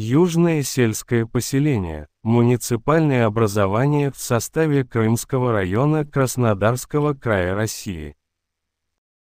Южное сельское поселение, муниципальное образование в составе Крымского района Краснодарского края России.